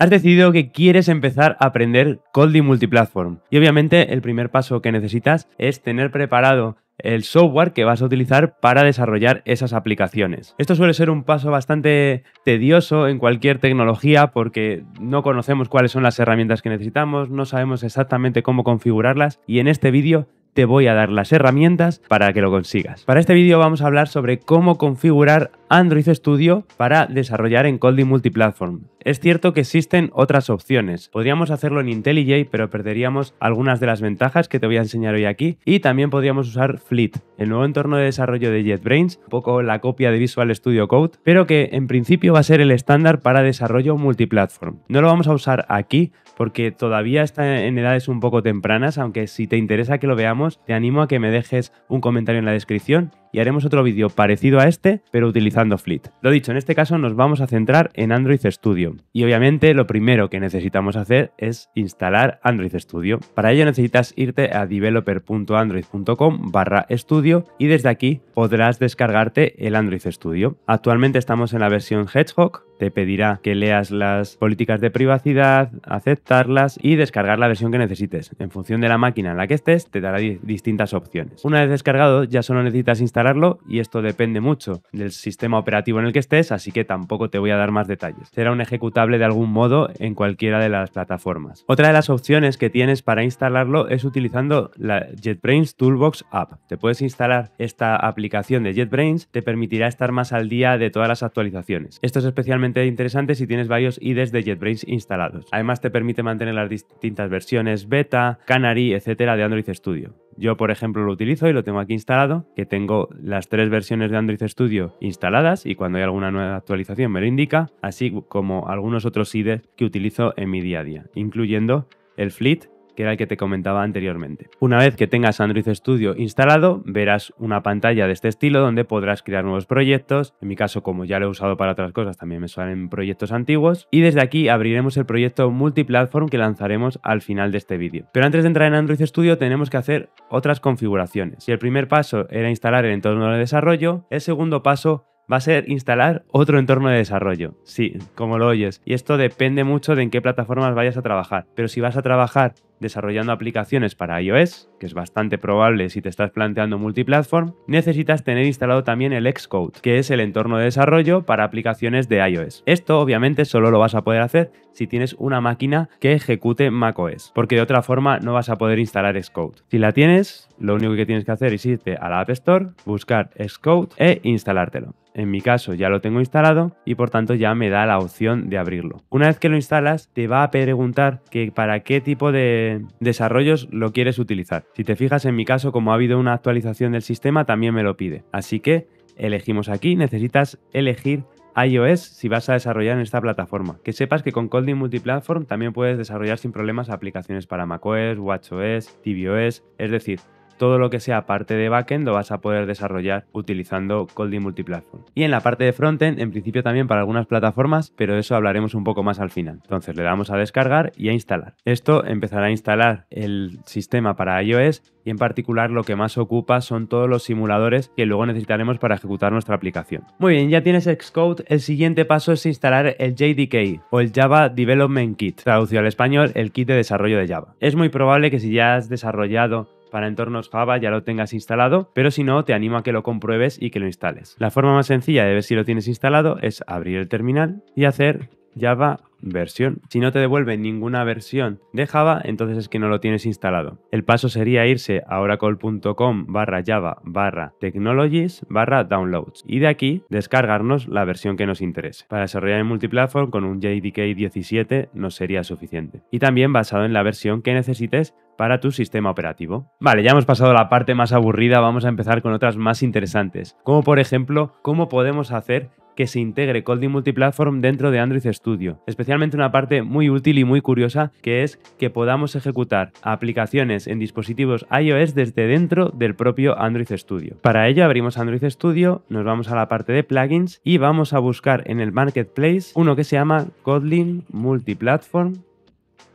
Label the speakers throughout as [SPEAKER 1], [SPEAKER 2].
[SPEAKER 1] Has decidido que quieres empezar a aprender Coding Multiplatform y obviamente el primer paso que necesitas es tener preparado el software que vas a utilizar para desarrollar esas aplicaciones. Esto suele ser un paso bastante tedioso en cualquier tecnología porque no conocemos cuáles son las herramientas que necesitamos, no sabemos exactamente cómo configurarlas y en este vídeo te voy a dar las herramientas para que lo consigas. Para este vídeo vamos a hablar sobre cómo configurar Android Studio para desarrollar en Kotlin Multiplatform. Es cierto que existen otras opciones. Podríamos hacerlo en IntelliJ, pero perderíamos algunas de las ventajas que te voy a enseñar hoy aquí. Y también podríamos usar Fleet, el nuevo entorno de desarrollo de JetBrains, un poco la copia de Visual Studio Code, pero que en principio va a ser el estándar para desarrollo multiplatform. No lo vamos a usar aquí porque todavía está en edades un poco tempranas, aunque si te interesa que lo veamos, te animo a que me dejes un comentario en la descripción y haremos otro vídeo parecido a este, pero utilizando Fleet. Lo dicho, en este caso nos vamos a centrar en Android Studio. Y obviamente lo primero que necesitamos hacer es instalar Android Studio. Para ello necesitas irte a developer.android.com barra Studio y desde aquí podrás descargarte el Android Studio. Actualmente estamos en la versión Hedgehog, te pedirá que leas las políticas de privacidad, aceptarlas y descargar la versión que necesites. En función de la máquina en la que estés, te dará distintas opciones. Una vez descargado, ya solo necesitas instalarlo y esto depende mucho del sistema operativo en el que estés, así que tampoco te voy a dar más detalles. Será un ejecutable de algún modo en cualquiera de las plataformas. Otra de las opciones que tienes para instalarlo es utilizando la JetBrains Toolbox App. Te puedes instalar esta aplicación de JetBrains, te permitirá estar más al día de todas las actualizaciones. Esto es especialmente interesante si tienes varios IDEs de JetBrains instalados. Además te permite mantener las distintas versiones beta, Canary, etcétera de Android Studio. Yo, por ejemplo, lo utilizo y lo tengo aquí instalado, que tengo las tres versiones de Android Studio instaladas y cuando hay alguna nueva actualización me lo indica, así como algunos otros IDEs que utilizo en mi día a día, incluyendo el Fleet que era el que te comentaba anteriormente. Una vez que tengas Android Studio instalado, verás una pantalla de este estilo donde podrás crear nuevos proyectos. En mi caso, como ya lo he usado para otras cosas, también me salen proyectos antiguos. Y desde aquí abriremos el proyecto multiplatform que lanzaremos al final de este vídeo. Pero antes de entrar en Android Studio tenemos que hacer otras configuraciones. Si el primer paso era instalar el entorno de desarrollo, el segundo paso va a ser instalar otro entorno de desarrollo. Sí, como lo oyes. Y esto depende mucho de en qué plataformas vayas a trabajar. Pero si vas a trabajar desarrollando aplicaciones para iOS, que es bastante probable si te estás planteando multiplatform, necesitas tener instalado también el Xcode, que es el entorno de desarrollo para aplicaciones de iOS. Esto obviamente solo lo vas a poder hacer si tienes una máquina que ejecute macOS, porque de otra forma no vas a poder instalar Xcode. Si la tienes, lo único que tienes que hacer es irte a la App Store, buscar Xcode e instalártelo. En mi caso ya lo tengo instalado y por tanto ya me da la opción de abrirlo. Una vez que lo instalas, te va a preguntar que para qué tipo de desarrollos lo quieres utilizar. Si te fijas en mi caso, como ha habido una actualización del sistema, también me lo pide. Así que elegimos aquí, necesitas elegir iOS si vas a desarrollar en esta plataforma. Que sepas que con colding Multiplatform también puedes desarrollar sin problemas aplicaciones para macOS, watchOS, tvOS, es decir, todo lo que sea parte de backend lo vas a poder desarrollar utilizando Coldy Multiplatform. Y en la parte de frontend, en principio también para algunas plataformas, pero de eso hablaremos un poco más al final. Entonces le damos a descargar y a instalar. Esto empezará a instalar el sistema para iOS y en particular lo que más ocupa son todos los simuladores que luego necesitaremos para ejecutar nuestra aplicación. Muy bien, ya tienes Xcode, el siguiente paso es instalar el JDK o el Java Development Kit, traducido al español el kit de desarrollo de Java. Es muy probable que si ya has desarrollado para entornos Java ya lo tengas instalado, pero si no, te animo a que lo compruebes y que lo instales. La forma más sencilla de ver si lo tienes instalado es abrir el terminal y hacer java versión. Si no te devuelve ninguna versión de Java, entonces es que no lo tienes instalado. El paso sería irse a oracle.com barra java barra technologies barra downloads y de aquí descargarnos la versión que nos interese. Para desarrollar en multiplatform con un JDK 17 nos sería suficiente. Y también basado en la versión que necesites para tu sistema operativo. Vale, ya hemos pasado la parte más aburrida, vamos a empezar con otras más interesantes, como por ejemplo cómo podemos hacer que se integre Kotlin Multiplatform dentro de Android Studio. Especialmente una parte muy útil y muy curiosa que es que podamos ejecutar aplicaciones en dispositivos iOS desde dentro del propio Android Studio. Para ello abrimos Android Studio, nos vamos a la parte de plugins y vamos a buscar en el marketplace uno que se llama Kotlin Multiplatform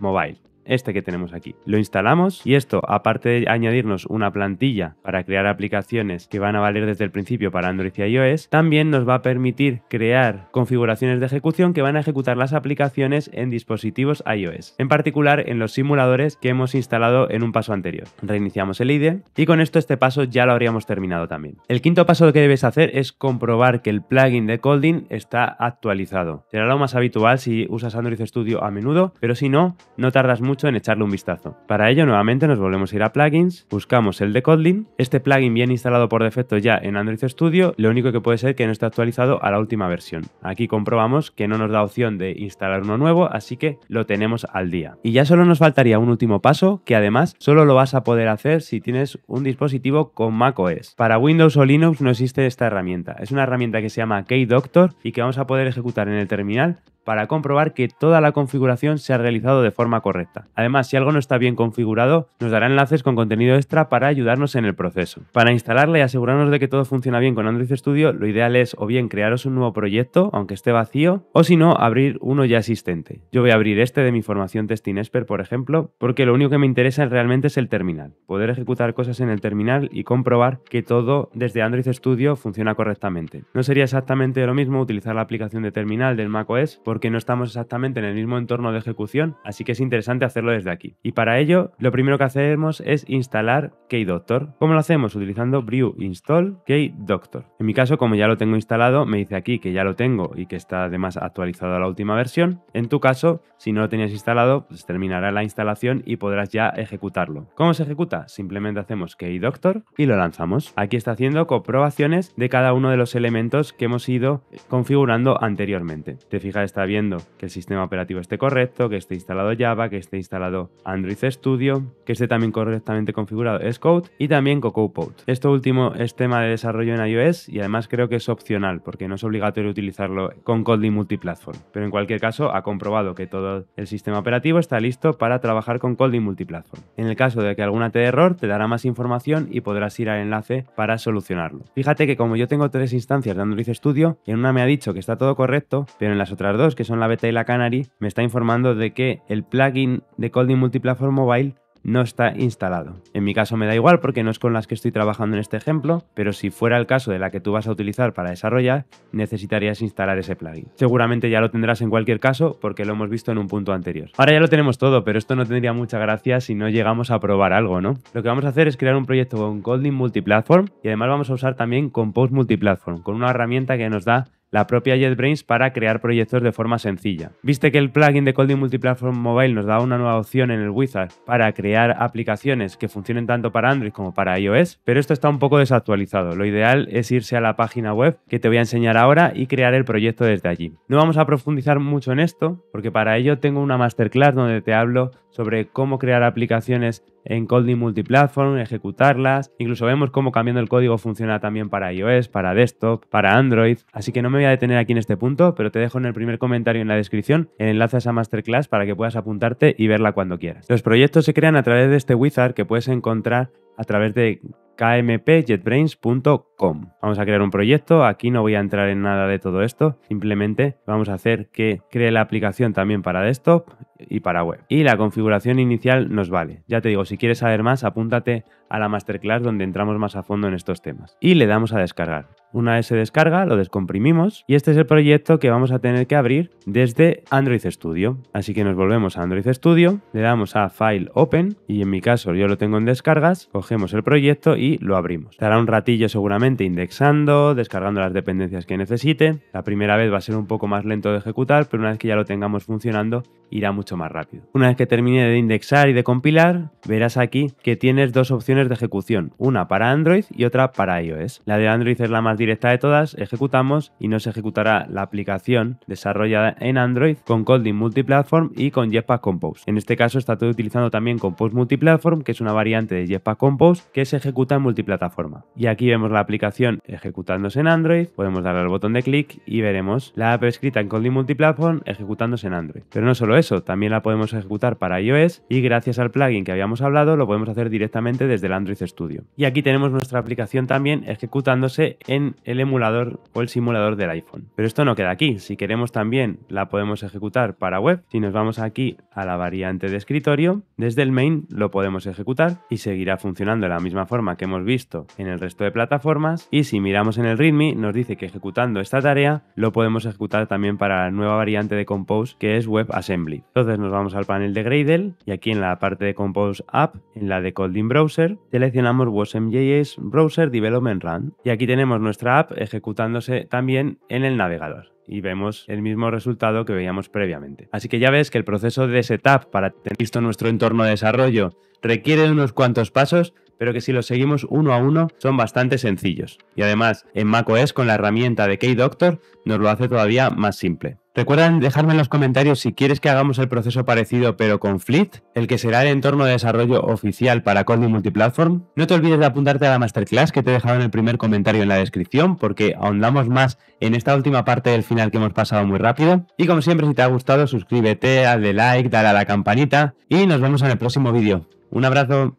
[SPEAKER 1] Mobile este que tenemos aquí. Lo instalamos y esto, aparte de añadirnos una plantilla para crear aplicaciones que van a valer desde el principio para Android y iOS, también nos va a permitir crear configuraciones de ejecución que van a ejecutar las aplicaciones en dispositivos iOS, en particular en los simuladores que hemos instalado en un paso anterior. Reiniciamos el IDE y con esto este paso ya lo habríamos terminado también. El quinto paso que debes hacer es comprobar que el plugin de Colding está actualizado. Será lo más habitual si usas Android Studio a menudo, pero si no, no tardas mucho en echarle un vistazo. Para ello nuevamente nos volvemos a ir a plugins, buscamos el de Kotlin, este plugin viene instalado por defecto ya en Android Studio, lo único que puede ser que no esté actualizado a la última versión. Aquí comprobamos que no nos da opción de instalar uno nuevo, así que lo tenemos al día. Y ya solo nos faltaría un último paso, que además solo lo vas a poder hacer si tienes un dispositivo con macOS. Para Windows o Linux no existe esta herramienta, es una herramienta que se llama KDoctor y que vamos a poder ejecutar en el terminal para comprobar que toda la configuración se ha realizado de forma correcta. Además, si algo no está bien configurado, nos dará enlaces con contenido extra para ayudarnos en el proceso. Para instalarla y asegurarnos de que todo funciona bien con Android Studio, lo ideal es o bien crearos un nuevo proyecto, aunque esté vacío, o si no, abrir uno ya existente. Yo voy a abrir este de mi formación Testing Expert, por ejemplo, porque lo único que me interesa realmente es el terminal. Poder ejecutar cosas en el terminal y comprobar que todo desde Android Studio funciona correctamente. No sería exactamente lo mismo utilizar la aplicación de terminal del macOS, porque no estamos exactamente en el mismo entorno de ejecución, así que es interesante hacerlo desde aquí. Y para ello, lo primero que hacemos es instalar Doctor. ¿Cómo lo hacemos? Utilizando brew install Doctor. En mi caso, como ya lo tengo instalado, me dice aquí que ya lo tengo y que está además actualizado a la última versión. En tu caso, si no lo tenías instalado, pues terminará la instalación y podrás ya ejecutarlo. ¿Cómo se ejecuta? Simplemente hacemos Doctor y lo lanzamos. Aquí está haciendo comprobaciones de cada uno de los elementos que hemos ido configurando anteriormente. Te fijas, esta viendo que el sistema operativo esté correcto, que esté instalado Java, que esté instalado Android Studio, que esté también correctamente configurado Xcode y también CocoaPod. Esto último es tema de desarrollo en iOS y además creo que es opcional porque no es obligatorio utilizarlo con Kotlin Multiplatform, pero en cualquier caso ha comprobado que todo el sistema operativo está listo para trabajar con Kotlin Multiplatform. En el caso de que alguna te dé error, te dará más información y podrás ir al enlace para solucionarlo. Fíjate que como yo tengo tres instancias de Android Studio, en una me ha dicho que está todo correcto, pero en las otras dos que son la beta y la Canary, me está informando de que el plugin de Colding Multiplatform Mobile no está instalado. En mi caso me da igual porque no es con las que estoy trabajando en este ejemplo, pero si fuera el caso de la que tú vas a utilizar para desarrollar, necesitarías instalar ese plugin. Seguramente ya lo tendrás en cualquier caso porque lo hemos visto en un punto anterior. Ahora ya lo tenemos todo, pero esto no tendría mucha gracia si no llegamos a probar algo, ¿no? Lo que vamos a hacer es crear un proyecto con Colding Multiplatform y además vamos a usar también Compose Multiplatform, con una herramienta que nos da la propia JetBrains para crear proyectos de forma sencilla. Viste que el plugin de Colding Multiplatform Mobile nos da una nueva opción en el Wizard para crear aplicaciones que funcionen tanto para Android como para iOS, pero esto está un poco desactualizado. Lo ideal es irse a la página web que te voy a enseñar ahora y crear el proyecto desde allí. No vamos a profundizar mucho en esto, porque para ello tengo una masterclass donde te hablo sobre cómo crear aplicaciones en multiplataforma, multiplatform, ejecutarlas. Incluso vemos cómo cambiando el código funciona también para iOS, para desktop, para Android. Así que no me voy a detener aquí en este punto, pero te dejo en el primer comentario en la descripción el enlace a esa masterclass para que puedas apuntarte y verla cuando quieras. Los proyectos se crean a través de este wizard que puedes encontrar a través de kmpjetbrains.com. Vamos a crear un proyecto, aquí no voy a entrar en nada de todo esto, simplemente vamos a hacer que cree la aplicación también para desktop y para web. Y la configuración inicial nos vale. Ya te digo, si quieres saber más, apúntate a la masterclass donde entramos más a fondo en estos temas. Y le damos a descargar. Una vez se descarga, lo descomprimimos y este es el proyecto que vamos a tener que abrir desde Android Studio. Así que nos volvemos a Android Studio, le damos a File Open y en mi caso yo lo tengo en descargas, cogemos el proyecto y lo abrimos. Dará un ratillo seguramente indexando, descargando las dependencias que necesite. La primera vez va a ser un poco más lento de ejecutar, pero una vez que ya lo tengamos funcionando irá mucho más rápido. Una vez que termine de indexar y de compilar, verás aquí que tienes dos opciones de ejecución, una para Android y otra para iOS. La de Android es la más directa de todas, ejecutamos y nos ejecutará la aplicación desarrollada en Android con Kotlin Multiplatform y con Jetpack Compose. En este caso está todo utilizando también Compose Multiplatform, que es una variante de Jetpack Compose que se ejecuta en multiplataforma. Y aquí vemos la aplicación ejecutándose en Android, podemos darle al botón de clic y veremos la app escrita en Kotlin Multiplatform ejecutándose en Android. Pero no solo eso, también la podemos ejecutar para iOS y gracias al plugin que habíamos hablado lo podemos hacer directamente desde Android Studio. Y aquí tenemos nuestra aplicación también ejecutándose en el emulador o el simulador del iPhone. Pero esto no queda aquí. Si queremos también la podemos ejecutar para web. Si nos vamos aquí a la variante de escritorio, desde el main lo podemos ejecutar y seguirá funcionando de la misma forma que hemos visto en el resto de plataformas. Y si miramos en el README nos dice que ejecutando esta tarea lo podemos ejecutar también para la nueva variante de Compose que es WebAssembly. Entonces nos vamos al panel de Gradle y aquí en la parte de Compose App, en la de Colding Browser, seleccionamos WasmJS Browser Development Run y aquí tenemos nuestra app ejecutándose también en el navegador y vemos el mismo resultado que veíamos previamente. Así que ya ves que el proceso de setup para tener listo nuestro entorno de desarrollo requiere unos cuantos pasos, pero que si los seguimos uno a uno son bastante sencillos. Y además, en macOS con la herramienta de Doctor nos lo hace todavía más simple. Recuerden dejarme en los comentarios si quieres que hagamos el proceso parecido pero con Flit, el que será el entorno de desarrollo oficial para Cordy Multiplatform. No te olvides de apuntarte a la masterclass que te he dejado en el primer comentario en la descripción porque ahondamos más en esta última parte del final que hemos pasado muy rápido. Y como siempre, si te ha gustado, suscríbete, dale like, dale a la campanita y nos vemos en el próximo vídeo. Un abrazo.